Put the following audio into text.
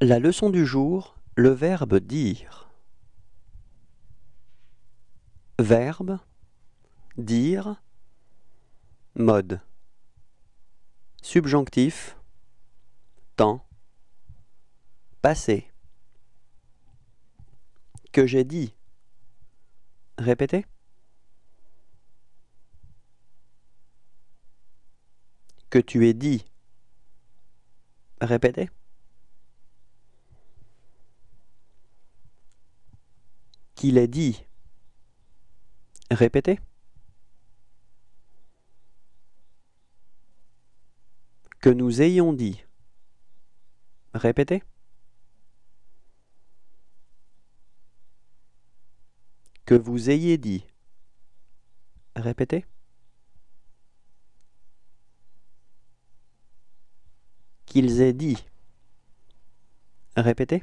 La leçon du jour, le verbe dire. Verbe dire mode subjonctif temps passé que j'ai dit répétez que tu es dit répétez qu'il est dit. Répétez. Que nous ayons dit. Répétez. Que vous ayez dit. Répétez. Qu'ils aient dit. Répétez.